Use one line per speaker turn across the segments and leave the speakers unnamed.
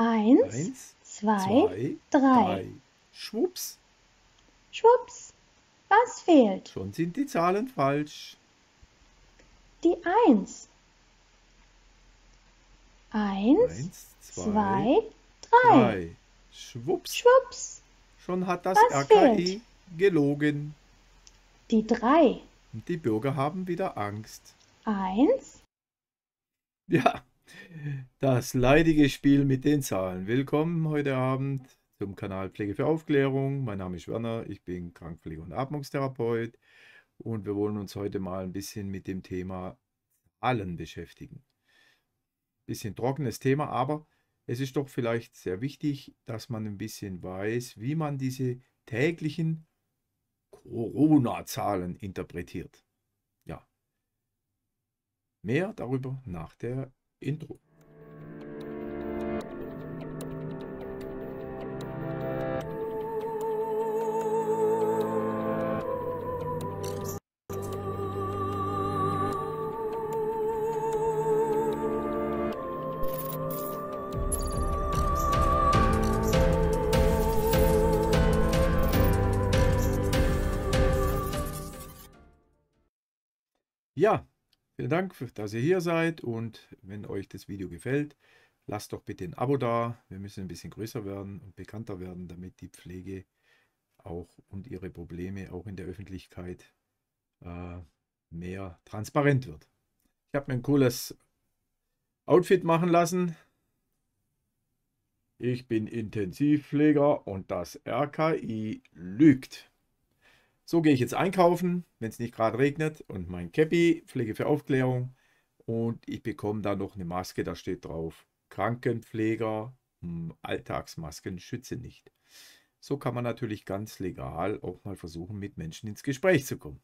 Eins,
Eins zwei, zwei, drei. drei. Schwups.
Schwups. Was fehlt?
Schon sind die Zahlen falsch.
Die Eins. Eins,
Eins zwei, zwei drei. drei. Schwups. Schwups. Schon hat das Was RKI fehlt? gelogen. Die drei. Und die Bürger haben wieder Angst.
Eins.
Ja, das leidige Spiel mit den Zahlen. Willkommen heute Abend zum Kanal Pflege für Aufklärung. Mein Name ist Werner, ich bin Krankpflege- und Atmungstherapeut und wir wollen uns heute mal ein bisschen mit dem Thema Zahlen beschäftigen. Bisschen trockenes Thema, aber es ist doch vielleicht sehr wichtig, dass man ein bisschen weiß, wie man diese täglichen Corona-Zahlen interpretiert. Ja. Mehr darüber nach der Intro. Vielen Dank, dass ihr hier seid und wenn euch das Video gefällt, lasst doch bitte ein Abo da. Wir müssen ein bisschen größer werden und bekannter werden, damit die Pflege auch und ihre Probleme auch in der Öffentlichkeit äh, mehr transparent wird. Ich habe mir ein cooles Outfit machen lassen. Ich bin Intensivpfleger und das RKI lügt. So gehe ich jetzt einkaufen, wenn es nicht gerade regnet und mein Cappy, Pflege für Aufklärung und ich bekomme da noch eine Maske, da steht drauf Krankenpfleger, hm, Alltagsmasken schütze nicht. So kann man natürlich ganz legal auch mal versuchen, mit Menschen ins Gespräch zu kommen.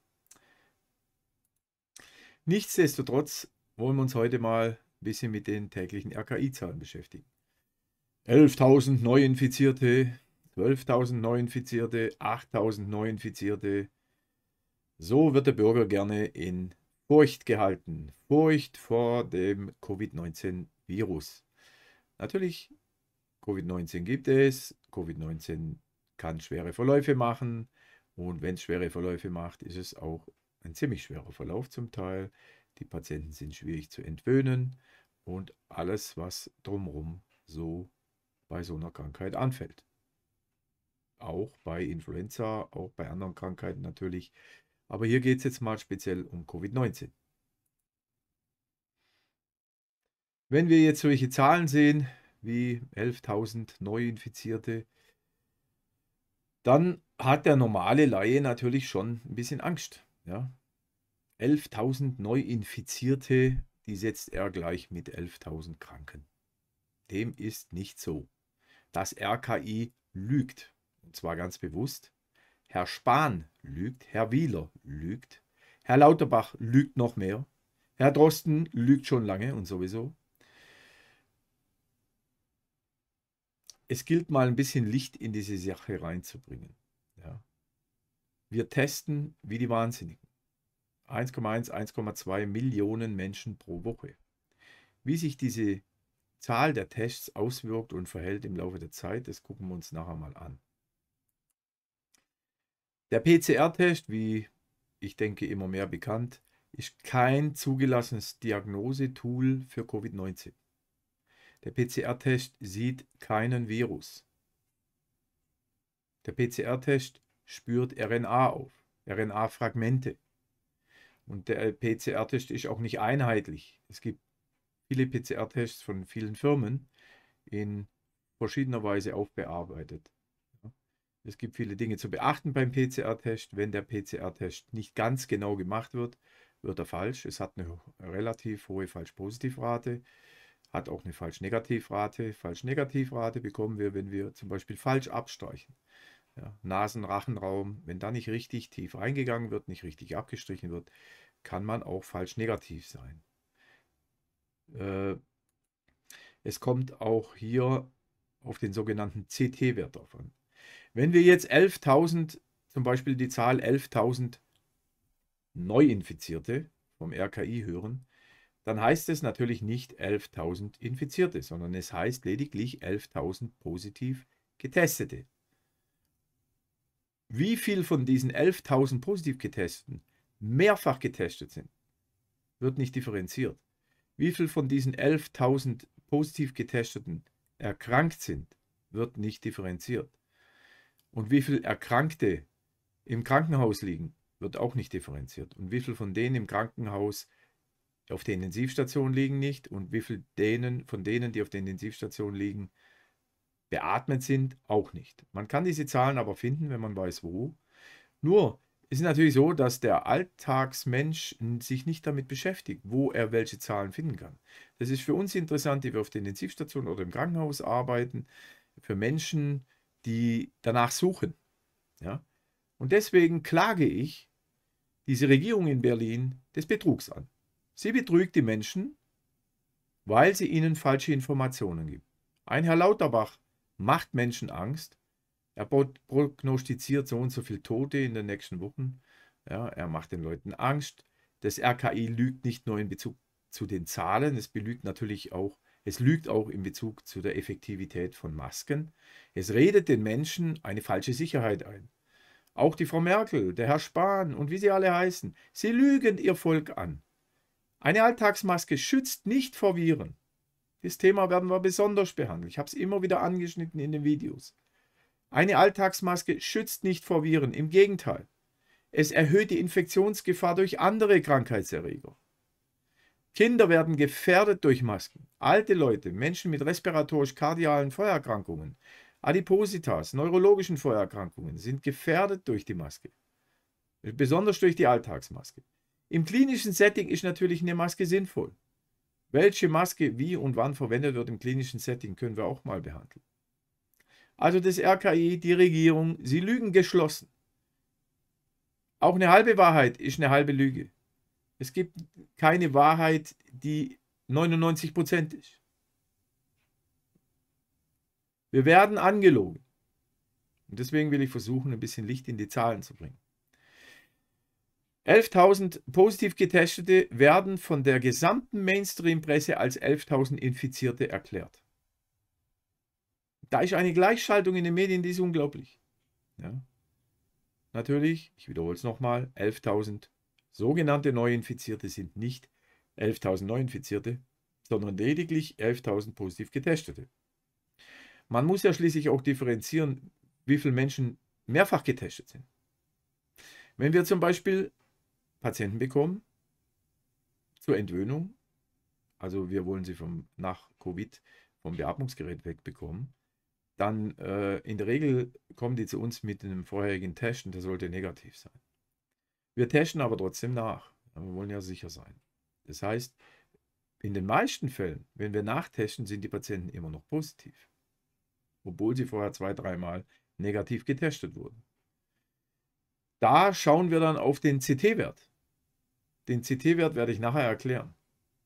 Nichtsdestotrotz wollen wir uns heute mal ein bisschen mit den täglichen RKI-Zahlen beschäftigen. 11.000 Neuinfizierte 12.000 Neuinfizierte, 8.000 Neuinfizierte. So wird der Bürger gerne in Furcht gehalten. Furcht vor dem Covid-19-Virus. Natürlich, Covid-19 gibt es. Covid-19 kann schwere Verläufe machen. Und wenn es schwere Verläufe macht, ist es auch ein ziemlich schwerer Verlauf zum Teil. Die Patienten sind schwierig zu entwöhnen und alles, was drumherum so bei so einer Krankheit anfällt auch bei Influenza, auch bei anderen Krankheiten natürlich. Aber hier geht es jetzt mal speziell um Covid-19. Wenn wir jetzt solche Zahlen sehen, wie 11.000 Neuinfizierte, dann hat der normale Laie natürlich schon ein bisschen Angst. Ja? 11.000 Neuinfizierte, die setzt er gleich mit 11.000 Kranken. Dem ist nicht so. Das RKI lügt und zwar ganz bewusst, Herr Spahn lügt, Herr Wieler lügt, Herr Lauterbach lügt noch mehr, Herr Drosten lügt schon lange und sowieso. Es gilt mal ein bisschen Licht in diese Sache reinzubringen. Ja. Wir testen wie die Wahnsinnigen. 1,1, 1,2 Millionen Menschen pro Woche. Wie sich diese Zahl der Tests auswirkt und verhält im Laufe der Zeit, das gucken wir uns nachher mal an. Der PCR-Test, wie ich denke immer mehr bekannt, ist kein zugelassenes Diagnosetool für Covid-19. Der PCR-Test sieht keinen Virus. Der PCR-Test spürt RNA auf, RNA-Fragmente. Und der PCR-Test ist auch nicht einheitlich. Es gibt viele PCR-Tests von vielen Firmen in verschiedener Weise aufbearbeitet. Es gibt viele Dinge zu beachten beim PCR-Test. Wenn der PCR-Test nicht ganz genau gemacht wird, wird er falsch. Es hat eine relativ hohe Falsch-Positiv-Rate, hat auch eine Falsch-Negativ-Rate. Falsch-Negativ-Rate bekommen wir, wenn wir zum Beispiel falsch abstreichen. Ja, nasen wenn da nicht richtig tief reingegangen wird, nicht richtig abgestrichen wird, kann man auch falsch-negativ sein. Äh, es kommt auch hier auf den sogenannten CT-Wert drauf an. Wenn wir jetzt 11.000, zum Beispiel die Zahl 11.000 Neuinfizierte vom RKI hören, dann heißt es natürlich nicht 11.000 Infizierte, sondern es heißt lediglich 11.000 positiv Getestete. Wie viel von diesen 11.000 positiv Getesteten mehrfach getestet sind, wird nicht differenziert. Wie viel von diesen 11.000 positiv Getesteten erkrankt sind, wird nicht differenziert. Und wie viele Erkrankte im Krankenhaus liegen, wird auch nicht differenziert. Und wie viele von denen im Krankenhaus auf der Intensivstation liegen nicht und wie viele denen, von denen, die auf der Intensivstation liegen, beatmet sind, auch nicht. Man kann diese Zahlen aber finden, wenn man weiß wo. Nur ist es natürlich so, dass der Alltagsmensch sich nicht damit beschäftigt, wo er welche Zahlen finden kann. Das ist für uns interessant, die wir auf der Intensivstation oder im Krankenhaus arbeiten, für Menschen, die danach suchen. Ja? Und deswegen klage ich diese Regierung in Berlin des Betrugs an. Sie betrügt die Menschen, weil sie ihnen falsche Informationen gibt. Ein Herr Lauterbach macht Menschen Angst. Er prognostiziert so und so viele Tote in den nächsten Wochen. Ja, er macht den Leuten Angst. Das RKI lügt nicht nur in Bezug zu den Zahlen, es belügt natürlich auch es lügt auch in Bezug zu der Effektivität von Masken. Es redet den Menschen eine falsche Sicherheit ein. Auch die Frau Merkel, der Herr Spahn und wie sie alle heißen, sie lügen ihr Volk an. Eine Alltagsmaske schützt nicht vor Viren. Das Thema werden wir besonders behandeln. Ich habe es immer wieder angeschnitten in den Videos. Eine Alltagsmaske schützt nicht vor Viren, im Gegenteil. Es erhöht die Infektionsgefahr durch andere Krankheitserreger. Kinder werden gefährdet durch Masken. Alte Leute, Menschen mit respiratorisch-kardialen Feuererkrankungen, Adipositas, neurologischen Feuererkrankungen sind gefährdet durch die Maske. Besonders durch die Alltagsmaske. Im klinischen Setting ist natürlich eine Maske sinnvoll. Welche Maske wie und wann verwendet wird im klinischen Setting, können wir auch mal behandeln. Also das RKI, die Regierung, sie lügen geschlossen. Auch eine halbe Wahrheit ist eine halbe Lüge. Es gibt keine Wahrheit, die 99% ist. Wir werden angelogen. Und deswegen will ich versuchen, ein bisschen Licht in die Zahlen zu bringen. 11.000 positiv Getestete werden von der gesamten Mainstream-Presse als 11.000 Infizierte erklärt. Da ist eine Gleichschaltung in den Medien, die ist unglaublich. Ja. Natürlich, ich wiederhole es nochmal, 11.000 Sogenannte Neuinfizierte sind nicht 11.000 Neuinfizierte, sondern lediglich 11.000 positiv Getestete. Man muss ja schließlich auch differenzieren, wie viele Menschen mehrfach getestet sind. Wenn wir zum Beispiel Patienten bekommen zur Entwöhnung, also wir wollen sie vom, nach Covid vom Beatmungsgerät wegbekommen, dann äh, in der Regel kommen die zu uns mit einem vorherigen Test und der sollte negativ sein. Wir testen aber trotzdem nach. wir wollen ja sicher sein. Das heißt, in den meisten Fällen, wenn wir nachtesten, sind die Patienten immer noch positiv. Obwohl sie vorher zwei, dreimal negativ getestet wurden. Da schauen wir dann auf den CT-Wert. Den CT-Wert werde ich nachher erklären.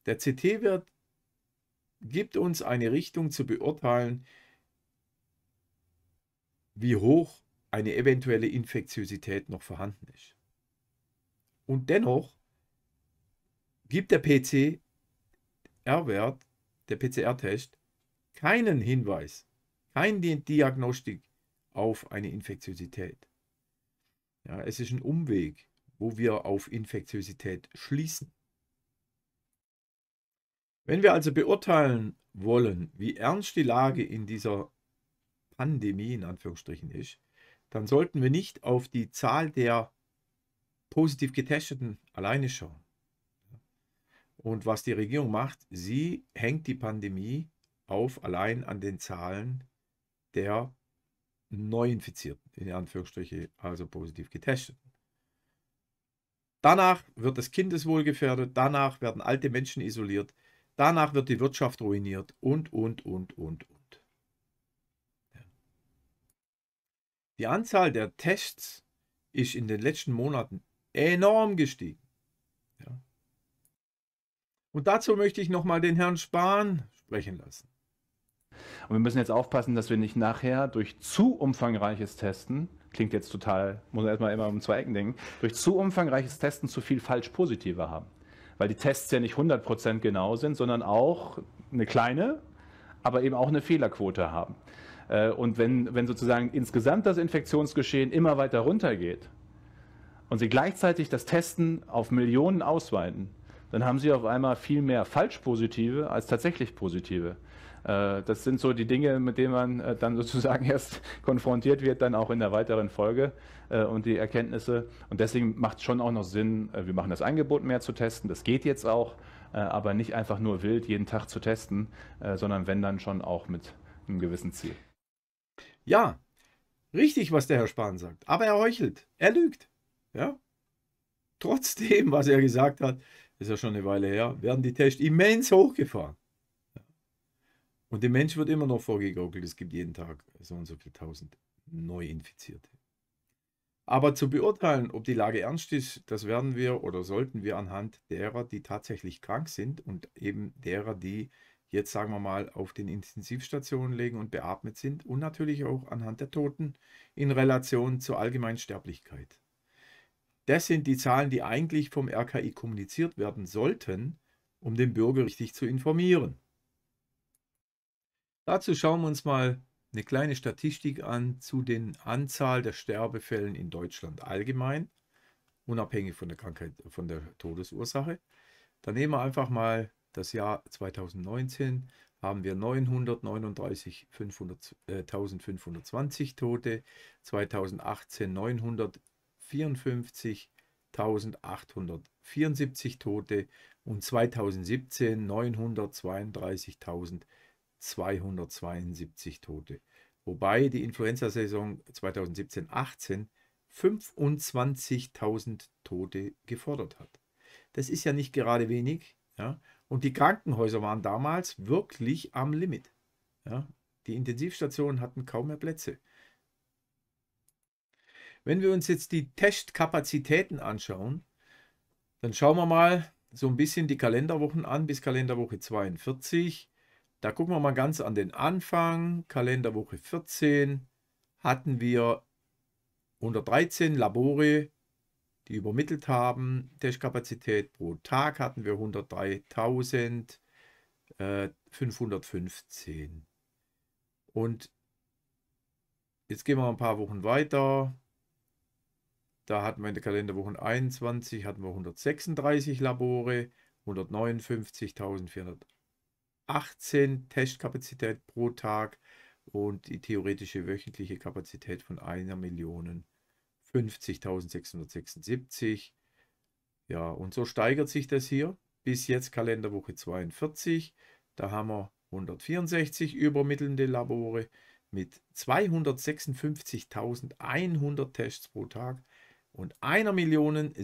Der CT-Wert gibt uns eine Richtung zu beurteilen, wie hoch eine eventuelle Infektiosität noch vorhanden ist. Und dennoch gibt der PCR-Wert, der PCR-Test, keinen Hinweis, keine Diagnostik auf eine Infektiosität. Ja, es ist ein Umweg, wo wir auf Infektiosität schließen. Wenn wir also beurteilen wollen, wie ernst die Lage in dieser Pandemie in Anführungsstrichen ist, dann sollten wir nicht auf die Zahl der positiv Getesteten alleine schon. Und was die Regierung macht, sie hängt die Pandemie auf allein an den Zahlen der Neuinfizierten, in Anführungsstriche, also positiv Getesteten. Danach wird das Kindeswohl gefährdet, danach werden alte Menschen isoliert, danach wird die Wirtschaft ruiniert und, und, und, und, und. Die Anzahl der Tests ist in den letzten Monaten enorm gestiegen. Ja. Und dazu möchte ich nochmal den Herrn Spahn sprechen lassen.
Und wir müssen jetzt aufpassen, dass wir nicht nachher durch zu umfangreiches Testen, klingt jetzt total, muss man erstmal immer um zwei Ecken denken, durch zu umfangreiches Testen zu viel Falsch-Positive haben. Weil die Tests ja nicht 100% genau sind, sondern auch eine kleine, aber eben auch eine Fehlerquote haben. Äh, und wenn, wenn sozusagen insgesamt das Infektionsgeschehen immer weiter runtergeht, und sie gleichzeitig das Testen auf Millionen ausweiten, dann haben sie auf einmal viel mehr Falschpositive als tatsächlich Positive. Äh, das sind so die Dinge, mit denen man äh, dann sozusagen erst konfrontiert wird, dann auch in der weiteren Folge äh, und die Erkenntnisse. Und deswegen macht es schon auch noch Sinn, wir machen das Angebot mehr zu testen. Das geht jetzt auch, aber nicht einfach nur wild jeden Tag zu testen, sondern wenn dann schon auch mit einem gewissen Ziel. Ja, richtig, was der Herr Spahn sagt.
Aber er heuchelt, er lügt ja, trotzdem, was er gesagt hat, ist ja schon eine Weile her, werden die Tests immens hochgefahren. Und dem Mensch wird immer noch vorgegaukelt, es gibt jeden Tag so und so viele tausend Neuinfizierte. Aber zu beurteilen, ob die Lage ernst ist, das werden wir oder sollten wir anhand derer, die tatsächlich krank sind und eben derer, die jetzt sagen wir mal auf den Intensivstationen liegen und beatmet sind und natürlich auch anhand der Toten in Relation zur Allgemeinsterblichkeit. Das sind die Zahlen, die eigentlich vom RKI kommuniziert werden sollten, um den Bürger richtig zu informieren. Dazu schauen wir uns mal eine kleine Statistik an zu den Anzahl der Sterbefällen in Deutschland allgemein, unabhängig von der Krankheit, von der Todesursache. Dann nehmen wir einfach mal das Jahr 2019, haben wir 939.520 äh, Tote, 2018 900, 54.874 Tote und 2017 932.272 Tote. Wobei die Influenza-Saison 2017-18 25.000 Tote gefordert hat. Das ist ja nicht gerade wenig. Ja? Und die Krankenhäuser waren damals wirklich am Limit. Ja? Die Intensivstationen hatten kaum mehr Plätze. Wenn wir uns jetzt die Testkapazitäten anschauen, dann schauen wir mal so ein bisschen die Kalenderwochen an bis Kalenderwoche 42. Da gucken wir mal ganz an den Anfang. Kalenderwoche 14 hatten wir 113 Labore, die übermittelt haben. Testkapazität pro Tag hatten wir 103.515. Äh, Und jetzt gehen wir ein paar Wochen weiter. Da hatten wir in der Kalenderwoche 21 hatten wir 136 Labore, 159.418 Testkapazität pro Tag und die theoretische wöchentliche Kapazität von 1.050.676. Ja, und so steigert sich das hier bis jetzt Kalenderwoche 42. Da haben wir 164 übermittelnde Labore mit 256.100 Tests pro Tag und einer Million äh,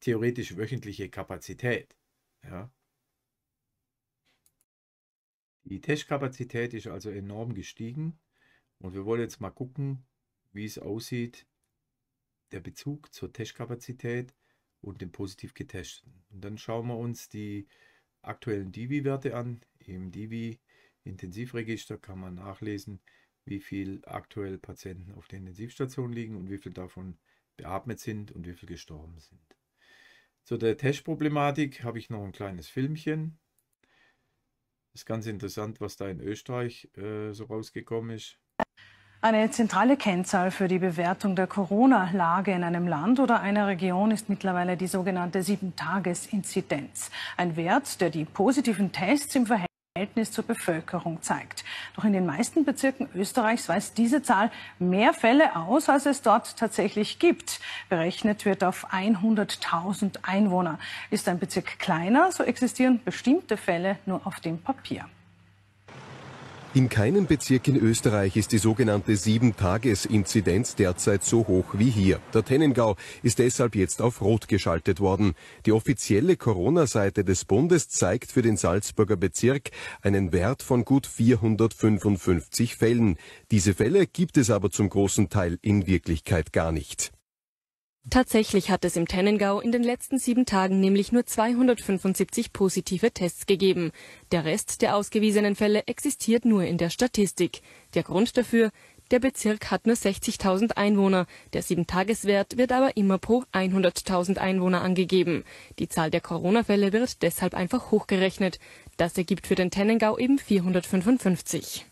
theoretisch wöchentliche Kapazität. Ja. Die Testkapazität ist also enorm gestiegen und wir wollen jetzt mal gucken, wie es aussieht, der Bezug zur Testkapazität und dem positiv getesteten. Und dann schauen wir uns die aktuellen Divi-Werte an im Divi Intensivregister kann man nachlesen, wie viel aktuell Patienten auf der Intensivstation liegen und wie viel davon beatmet sind und wie viel gestorben sind. Zu der Testproblematik habe ich noch ein kleines Filmchen. Ist ganz interessant, was da in Österreich äh, so rausgekommen ist.
Eine zentrale Kennzahl für die Bewertung der Corona-Lage in einem Land oder einer Region ist mittlerweile die sogenannte Sieben-Tages-Inzidenz. Ein Wert, der die positiven Tests im Verhältnis Verhältnis zur Bevölkerung zeigt. Doch in den meisten Bezirken Österreichs weist diese Zahl mehr Fälle aus, als es dort tatsächlich gibt. Berechnet wird auf 100.000 Einwohner. Ist ein Bezirk kleiner, so existieren bestimmte Fälle nur auf dem Papier.
In keinem Bezirk in Österreich ist die sogenannte Sieben-Tages-Inzidenz derzeit so hoch wie hier. Der Tennengau ist deshalb jetzt auf Rot geschaltet worden. Die offizielle Corona-Seite des Bundes zeigt für den Salzburger Bezirk einen Wert von gut 455 Fällen. Diese Fälle gibt es aber zum großen Teil in Wirklichkeit gar nicht. Tatsächlich hat es im Tennengau in den letzten sieben Tagen nämlich nur 275 positive Tests gegeben. Der Rest der ausgewiesenen Fälle existiert nur in der Statistik. Der Grund dafür, der Bezirk hat nur 60.000 Einwohner, der sieben tageswert wird aber immer pro 100.000 Einwohner angegeben. Die Zahl der Corona-Fälle wird deshalb einfach hochgerechnet. Das ergibt für den Tennengau eben 455.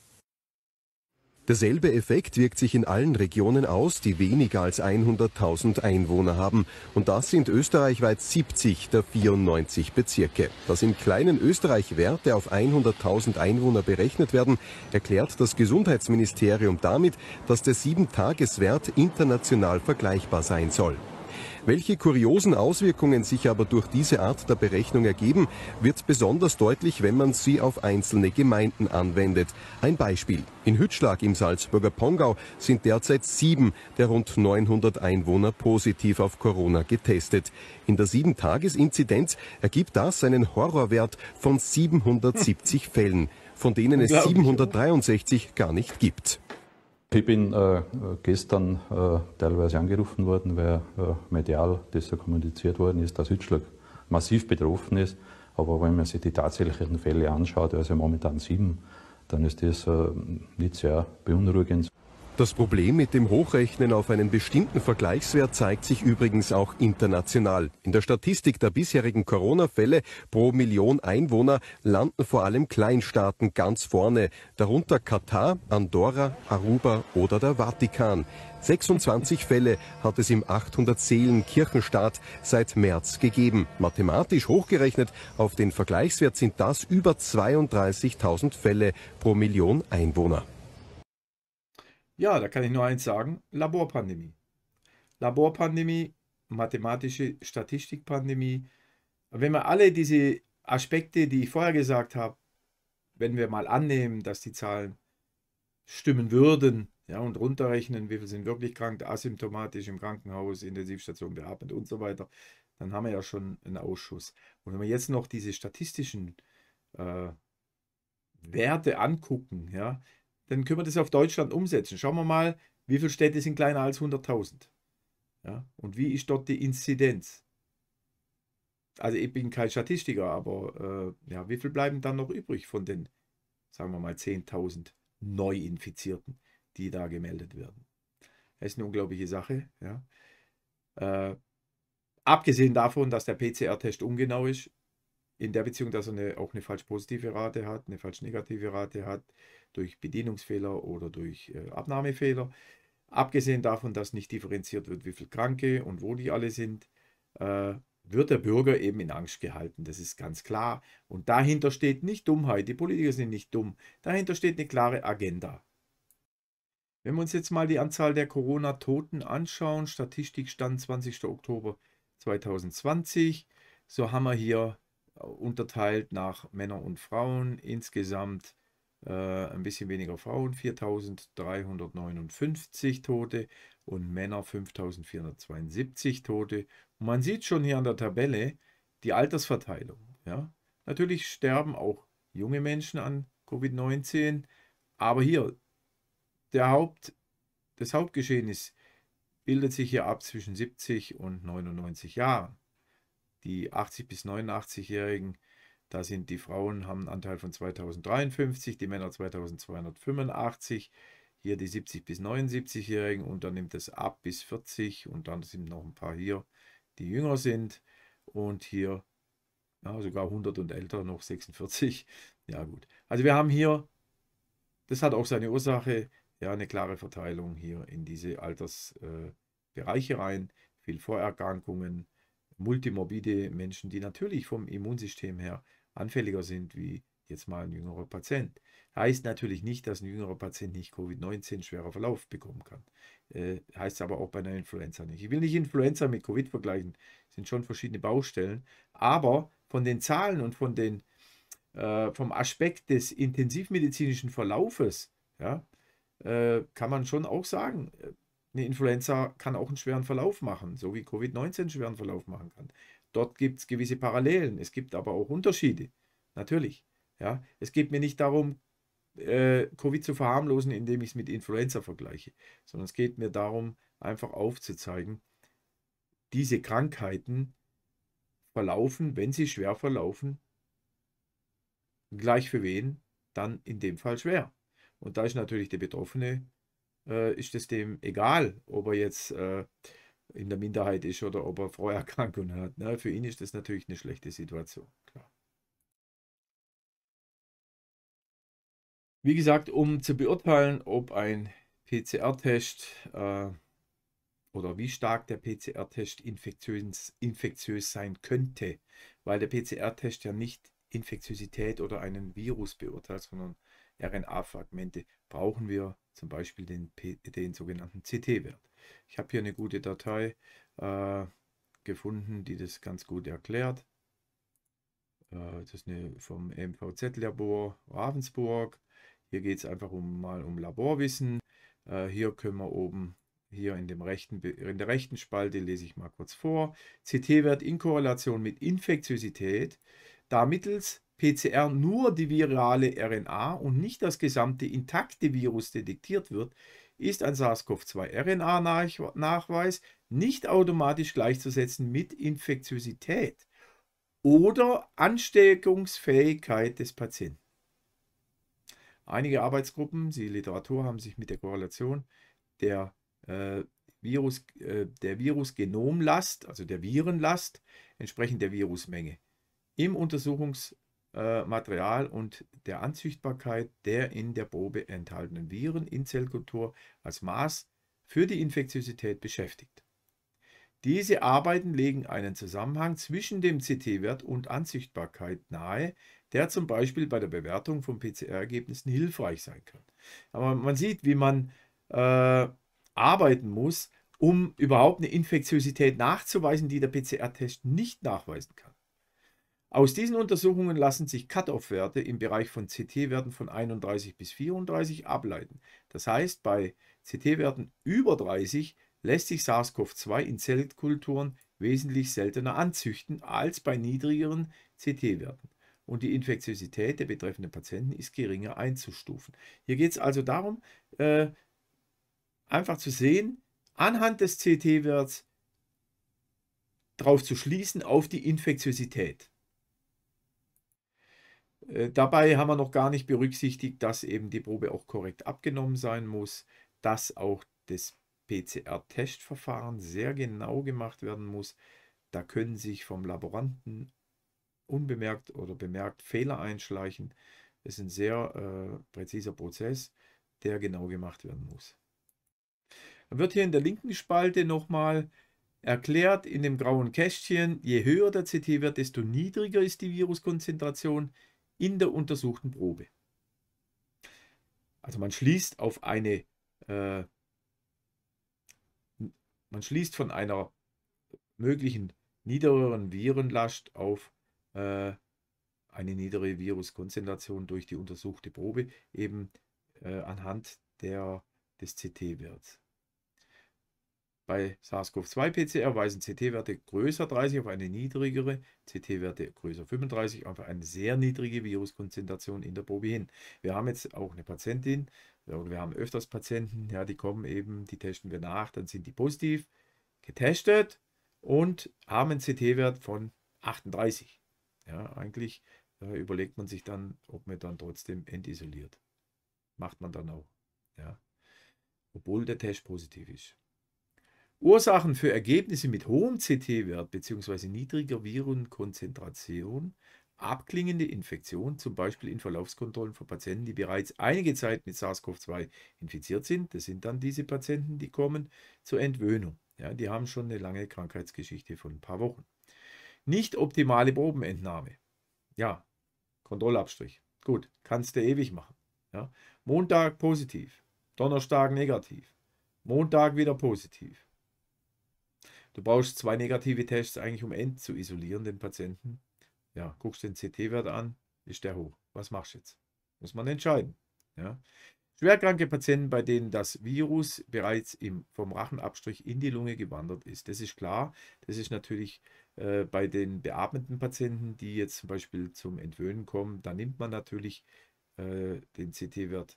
Derselbe Effekt wirkt sich in allen Regionen aus, die weniger als 100.000 Einwohner haben. Und das sind österreichweit 70 der 94 Bezirke. Dass im kleinen Österreich Werte auf 100.000 Einwohner berechnet werden, erklärt das Gesundheitsministerium damit, dass der Sieben-Tages-Wert international vergleichbar sein soll. Welche kuriosen Auswirkungen sich aber durch diese Art der Berechnung ergeben, wird besonders deutlich, wenn man sie auf einzelne Gemeinden anwendet. Ein Beispiel. In Hütschlag im Salzburger Pongau sind derzeit sieben der rund 900 Einwohner positiv auf Corona getestet. In der Sieben-Tages-Inzidenz ergibt das einen Horrorwert von 770 Fällen, von denen es 763 gar nicht gibt. Ich bin äh, gestern äh, teilweise angerufen worden, weil äh, medial das so kommuniziert worden ist, dass Hütschlag massiv betroffen ist. Aber wenn man sich die tatsächlichen Fälle anschaut, also momentan sieben, dann ist das äh, nicht sehr beunruhigend. Das Problem mit dem Hochrechnen auf einen bestimmten Vergleichswert zeigt sich übrigens auch international. In der Statistik der bisherigen Corona-Fälle pro Million Einwohner landen vor allem Kleinstaaten ganz vorne, darunter Katar, Andorra, Aruba oder der Vatikan. 26 Fälle hat es im 800 Seelen Kirchenstaat seit März gegeben. Mathematisch hochgerechnet auf den Vergleichswert sind das über 32.000 Fälle pro Million Einwohner.
Ja, da kann ich nur eins sagen, Laborpandemie. Laborpandemie, mathematische Statistikpandemie. Wenn wir alle diese Aspekte, die ich vorher gesagt habe, wenn wir mal annehmen, dass die Zahlen stimmen würden, ja, und runterrechnen, wie viele sind wirklich krank, asymptomatisch im Krankenhaus, Intensivstation beatmet und so weiter, dann haben wir ja schon einen Ausschuss. Und wenn wir jetzt noch diese statistischen äh, Werte angucken, ja, dann können wir das auf Deutschland umsetzen. Schauen wir mal, wie viele Städte sind kleiner als 100.000. Ja? Und wie ist dort die Inzidenz? Also ich bin kein Statistiker, aber äh, ja, wie viel bleiben dann noch übrig von den, sagen wir mal, 10.000 Neuinfizierten, die da gemeldet werden? Das ist eine unglaubliche Sache. Ja? Äh, abgesehen davon, dass der PCR-Test ungenau ist, in der Beziehung, dass er eine, auch eine falsch positive Rate hat, eine falsch negative Rate hat, durch Bedienungsfehler oder durch äh, Abnahmefehler. Abgesehen davon, dass nicht differenziert wird, wie viele Kranke und wo die alle sind, äh, wird der Bürger eben in Angst gehalten. Das ist ganz klar. Und dahinter steht nicht Dummheit. Die Politiker sind nicht dumm. Dahinter steht eine klare Agenda. Wenn wir uns jetzt mal die Anzahl der Corona-Toten anschauen, Statistikstand 20. Oktober 2020, so haben wir hier äh, unterteilt nach Männer und Frauen insgesamt äh, ein bisschen weniger Frauen, 4.359 Tote und Männer 5.472 Tote. Und man sieht schon hier an der Tabelle die Altersverteilung. Ja? Natürlich sterben auch junge Menschen an Covid-19, aber hier der Haupt, das Hauptgeschehen ist, bildet sich hier ab zwischen 70 und 99 Jahren. Die 80 bis 89-Jährigen da sind die Frauen haben einen Anteil von 2053, die Männer 2285, hier die 70 bis 79-Jährigen und dann nimmt es ab bis 40 und dann sind noch ein paar hier, die jünger sind und hier ja, sogar 100 und älter noch 46. Ja gut, also wir haben hier, das hat auch seine Ursache, ja eine klare Verteilung hier in diese Altersbereiche äh, rein, viel Vorerkrankungen, multimorbide Menschen, die natürlich vom Immunsystem her anfälliger sind wie jetzt mal ein jüngerer Patient. Heißt natürlich nicht, dass ein jüngerer Patient nicht Covid-19 schwerer Verlauf bekommen kann. Äh, heißt aber auch bei einer Influenza nicht. Ich will nicht Influenza mit Covid vergleichen, sind schon verschiedene Baustellen, aber von den Zahlen und von den, äh, vom Aspekt des intensivmedizinischen Verlaufes ja, äh, kann man schon auch sagen, äh, eine Influenza kann auch einen schweren Verlauf machen, so wie Covid-19 einen schweren Verlauf machen kann. Dort gibt es gewisse Parallelen, es gibt aber auch Unterschiede, natürlich. Ja? Es geht mir nicht darum, äh, Covid zu verharmlosen, indem ich es mit Influenza vergleiche, sondern es geht mir darum, einfach aufzuzeigen, diese Krankheiten verlaufen, wenn sie schwer verlaufen, gleich für wen, dann in dem Fall schwer. Und da ist natürlich der Betroffene, äh, ist es dem egal, ob er jetzt... Äh, in der Minderheit ist oder ob er Vorerkrankungen hat. Ne? Für ihn ist das natürlich eine schlechte Situation, klar. Wie gesagt, um zu beurteilen, ob ein PCR-Test äh, oder wie stark der PCR-Test infektiös, infektiös sein könnte, weil der PCR-Test ja nicht Infektiosität oder einen Virus beurteilt, sondern RNA-Fragmente, brauchen wir zum Beispiel den, den sogenannten CT-Wert. Ich habe hier eine gute Datei äh, gefunden, die das ganz gut erklärt. Äh, das ist eine vom MVZ-Labor Ravensburg. Hier geht es einfach um, mal um Laborwissen. Äh, hier können wir oben, hier in, dem rechten, in der rechten Spalte lese ich mal kurz vor. CT-Wert in Korrelation mit Infektiosität, da mittels PCR nur die virale RNA und nicht das gesamte intakte Virus detektiert wird, ist ein SARS-CoV-2-RNA-Nachweis nicht automatisch gleichzusetzen mit Infektiosität oder Ansteckungsfähigkeit des Patienten. Einige Arbeitsgruppen, die Literatur, haben sich mit der Korrelation der, äh, Virus, äh, der Virusgenomlast, also der Virenlast, entsprechend der Virusmenge im Untersuchungs- äh, Material und der Anzüchtbarkeit der in der Probe enthaltenen Viren in Zellkultur als Maß für die Infektiosität beschäftigt. Diese Arbeiten legen einen Zusammenhang zwischen dem CT-Wert und Anzüchtbarkeit nahe, der zum Beispiel bei der Bewertung von PCR-Ergebnissen hilfreich sein kann. Aber man sieht, wie man äh, arbeiten muss, um überhaupt eine Infektiosität nachzuweisen, die der PCR-Test nicht nachweisen kann. Aus diesen Untersuchungen lassen sich Cut-off-Werte im Bereich von CT-Werten von 31 bis 34 ableiten. Das heißt, bei CT-Werten über 30 lässt sich SARS-CoV-2 in Zellkulturen wesentlich seltener anzüchten als bei niedrigeren CT-Werten. Und die Infektiosität der betreffenden Patienten ist geringer einzustufen. Hier geht es also darum, äh, einfach zu sehen, anhand des CT-Werts darauf zu schließen auf die Infektiosität. Äh, dabei haben wir noch gar nicht berücksichtigt, dass eben die Probe auch korrekt abgenommen sein muss, dass auch das PCR-Testverfahren sehr genau gemacht werden muss. Da können sich vom Laboranten unbemerkt oder bemerkt Fehler einschleichen. Es ist ein sehr äh, präziser Prozess, der genau gemacht werden muss. Dann wird hier in der linken Spalte nochmal erklärt in dem grauen Kästchen, je höher der CT-Wert, desto niedriger ist die Viruskonzentration in der untersuchten Probe. Also man schließt auf eine, äh, man schließt von einer möglichen niedrigeren Virenlast auf äh, eine niedere Viruskonzentration durch die untersuchte Probe eben äh, anhand der, des CT-Werts. Bei SARS-CoV-2-PCR weisen CT-Werte größer 30 auf eine niedrigere, CT-Werte größer 35 auf eine sehr niedrige Viruskonzentration in der Probe hin. Wir haben jetzt auch eine Patientin, wir haben öfters Patienten, ja, die kommen eben, die testen wir nach, dann sind die positiv getestet und haben einen CT-Wert von 38. Ja, eigentlich äh, überlegt man sich dann, ob man dann trotzdem entisoliert. Macht man dann auch. Ja. Obwohl der Test positiv ist. Ursachen für Ergebnisse mit hohem CT-Wert bzw. niedriger Virenkonzentration, abklingende Infektion, zum Beispiel in Verlaufskontrollen von Patienten, die bereits einige Zeit mit SARS-CoV-2 infiziert sind. Das sind dann diese Patienten, die kommen zur Entwöhnung. Ja, die haben schon eine lange Krankheitsgeschichte von ein paar Wochen. Nicht optimale Probenentnahme. Ja, Kontrollabstrich. Gut, kannst du ewig machen. Ja. Montag positiv, Donnerstag negativ, Montag wieder positiv, Du brauchst zwei negative Tests eigentlich, um end zu isolieren, den Patienten. Ja, guckst den CT-Wert an, ist der hoch. Was machst du jetzt? Muss man entscheiden. Ja. Schwerkranke Patienten, bei denen das Virus bereits im, vom Rachenabstrich in die Lunge gewandert ist. Das ist klar. Das ist natürlich äh, bei den beatmeten Patienten, die jetzt zum Beispiel zum Entwöhnen kommen, da nimmt man natürlich äh, den CT-Wert,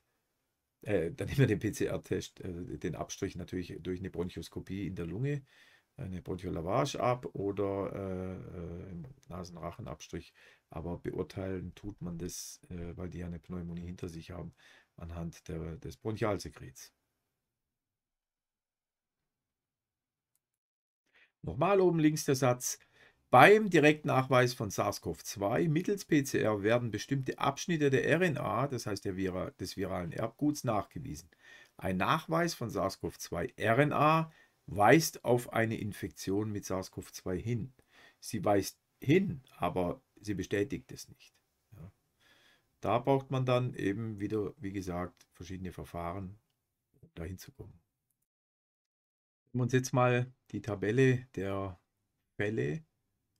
äh, da nimmt man den PCR-Test, äh, den Abstrich natürlich durch eine Bronchoskopie in der Lunge eine Bronchiolavage ab oder äh, äh, im Nasenrachenabstrich. Aber beurteilen tut man das, äh, weil die eine Pneumonie hinter sich haben, anhand der, des Bronchialsekrets. Nochmal oben links der Satz. Beim Direktnachweis von SARS-CoV-2 mittels PCR werden bestimmte Abschnitte der RNA, das heißt der Vira, des viralen Erbguts, nachgewiesen. Ein Nachweis von SARS-CoV-2 RNA weist auf eine Infektion mit SARS-CoV-2 hin. Sie weist hin, aber sie bestätigt es nicht. Ja. Da braucht man dann eben wieder, wie gesagt, verschiedene Verfahren, um dahin zu kommen. Wenn wir uns jetzt mal die Tabelle der Fälle,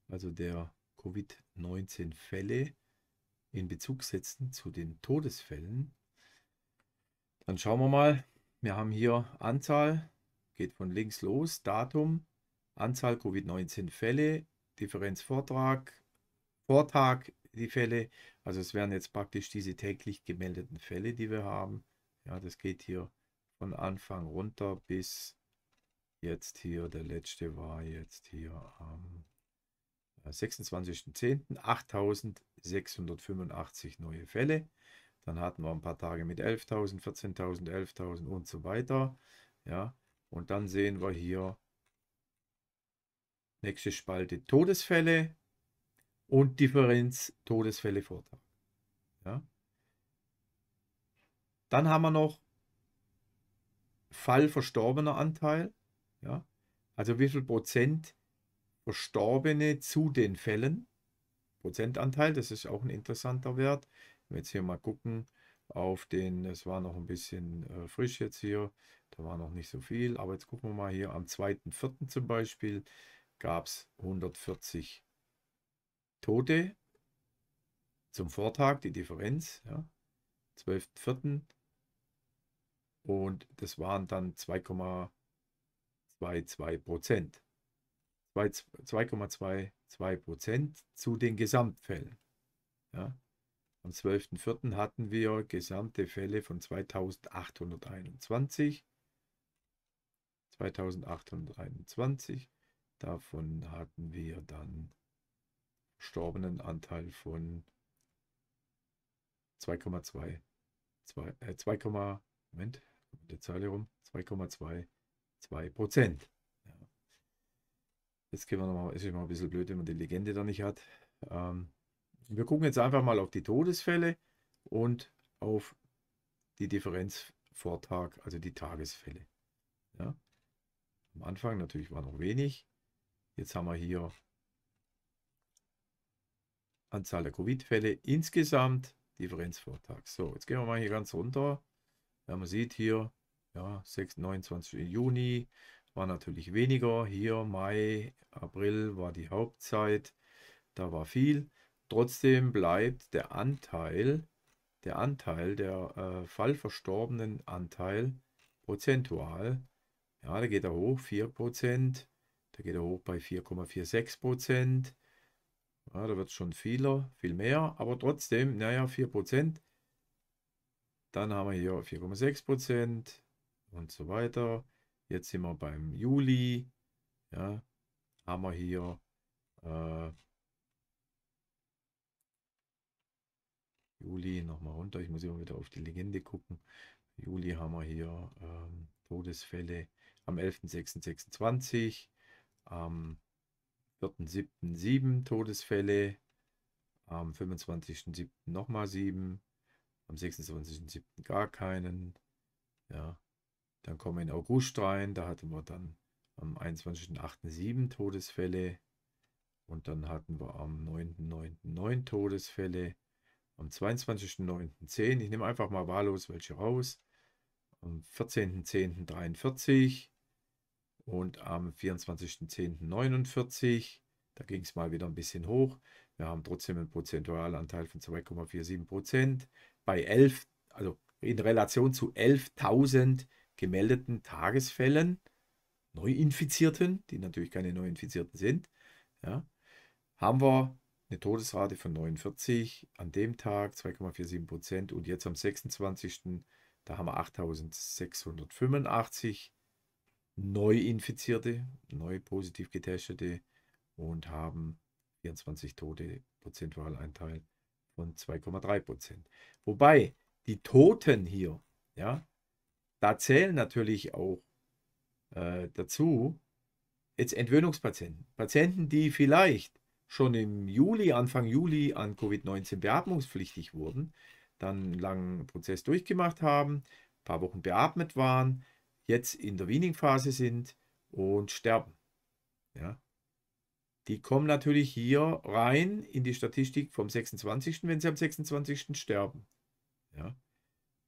also der Covid-19-Fälle, in Bezug setzen zu den Todesfällen, dann schauen wir mal, wir haben hier Anzahl geht von links los. Datum, Anzahl Covid-19-Fälle, Differenzvortrag, Vortag, die Fälle. Also es wären jetzt praktisch diese täglich gemeldeten Fälle, die wir haben. Ja, das geht hier von Anfang runter bis jetzt hier. Der letzte war jetzt hier am 26.10. Äh, 8.685 neue Fälle. Dann hatten wir ein paar Tage mit 11.000, 14.000, 11.000 und so weiter. Ja, und dann sehen wir hier nächste Spalte Todesfälle und Differenz Todesfälle Vortrag. Ja. Dann haben wir noch Fall verstorbener Anteil. Ja. Also wie viel Prozent Verstorbene zu den Fällen. Prozentanteil, das ist auch ein interessanter Wert. Wenn wir jetzt hier mal gucken, auf den, es war noch ein bisschen äh, frisch jetzt hier, da war noch nicht so viel, aber jetzt gucken wir mal hier, am 2.4. zum Beispiel gab es 140 Tote zum Vortag, die Differenz, ja, 12.4. Und das waren dann 2,22 Prozent. 2,22 Prozent zu den Gesamtfällen. Ja. Am 12.04. hatten wir gesamte Fälle von 2821. 2821. Davon hatten wir dann verstorbenen Anteil von 2,2. 2, äh, 2, Moment, der Zeile rum. 2,22 Prozent. Ja. Jetzt gehen wir nochmal, ist immer ein bisschen blöd, wenn man die Legende da nicht hat. Ähm, wir gucken jetzt einfach mal auf die Todesfälle und auf die Differenz vor Tag, also die Tagesfälle. Ja? Am Anfang natürlich war noch wenig. Jetzt haben wir hier Anzahl der Covid-Fälle insgesamt, Differenz vor Tag. So, jetzt gehen wir mal hier ganz runter. Ja, man sieht hier, ja, 6, 29. Juni war natürlich weniger. Hier Mai, April war die Hauptzeit. Da war viel. Trotzdem bleibt der Anteil, der Anteil, der äh, Fallverstorbenen Anteil prozentual. Ja, da geht er hoch, 4%, da geht er hoch bei 4,46%. Ja, da wird es schon vieler, viel mehr, aber trotzdem, naja, 4%. Dann haben wir hier 4,6% und so weiter. Jetzt sind wir beim Juli. Ja, haben wir hier äh, Juli nochmal runter. Ich muss immer wieder auf die Legende gucken. Juli haben wir hier ähm, Todesfälle am 11.06.26, am 4.07. 7 Todesfälle, am 25.07. nochmal 7, am 26.07. gar keinen. Ja. Dann kommen wir in August rein, da hatten wir dann am 21.08. 7 Todesfälle und dann hatten wir am 9.09. 9 Todesfälle am 22.09.10. Ich nehme einfach mal wahllos welche raus. Am 14.10.43 und am 24.10.49. Da ging es mal wieder ein bisschen hoch. Wir haben trotzdem einen Prozentualanteil von 2,47 Prozent bei 11, also in Relation zu 11.000 gemeldeten Tagesfällen, Neuinfizierten, die natürlich keine Neuinfizierten sind, ja, haben wir eine Todesrate von 49 an dem Tag, 2,47 Prozent. Und jetzt am 26. da haben wir 8685 Neuinfizierte, neu positiv getestete und haben 24 Tote, Prozentualanteil von 2,3 Prozent. Wobei die Toten hier, ja, da zählen natürlich auch äh, dazu jetzt Entwöhnungspatienten, Patienten, die vielleicht schon im Juli, Anfang Juli an Covid-19 beatmungspflichtig wurden, dann einen langen Prozess durchgemacht haben, ein paar Wochen beatmet waren, jetzt in der Weaning-Phase sind und sterben. Ja. Die kommen natürlich hier rein in die Statistik vom 26., wenn sie am 26. sterben. Ja.